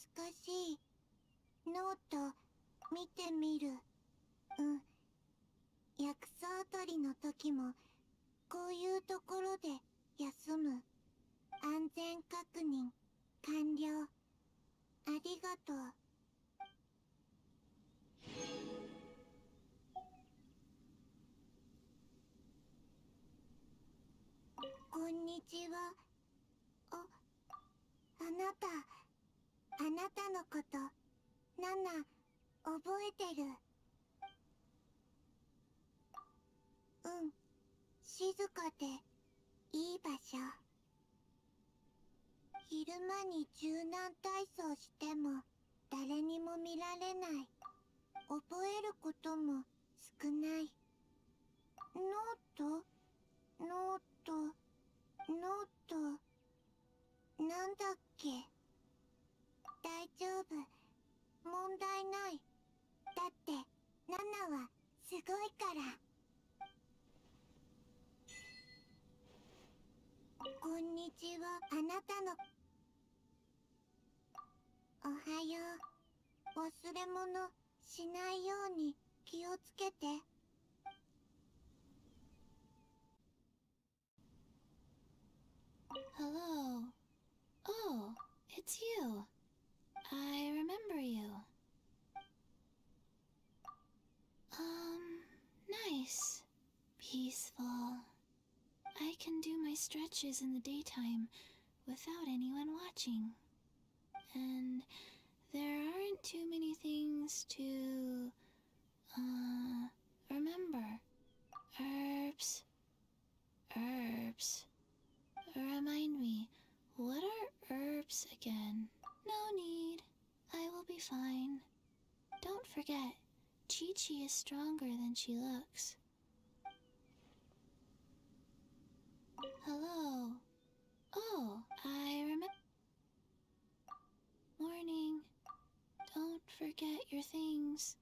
懐かしいノート見てみるうん薬草あたりの時もこういうところで休む安全確認完了ありがとうこんにちは。のことナナ覚えてるうん静かでいい場所昼間に柔軟体操しても誰にも見られない覚えることも少ないノートはすごいからこんにちはあなたのおはよう忘れ物しないように気をつけて。peaceful. I can do my stretches in the daytime without anyone watching. And there aren't too many things to. Uh, remember. Herbs. Herbs. Remind me, what are herbs again? No need. I will be fine. Don't forget, Chi Chi is stronger than she looks. forget your things.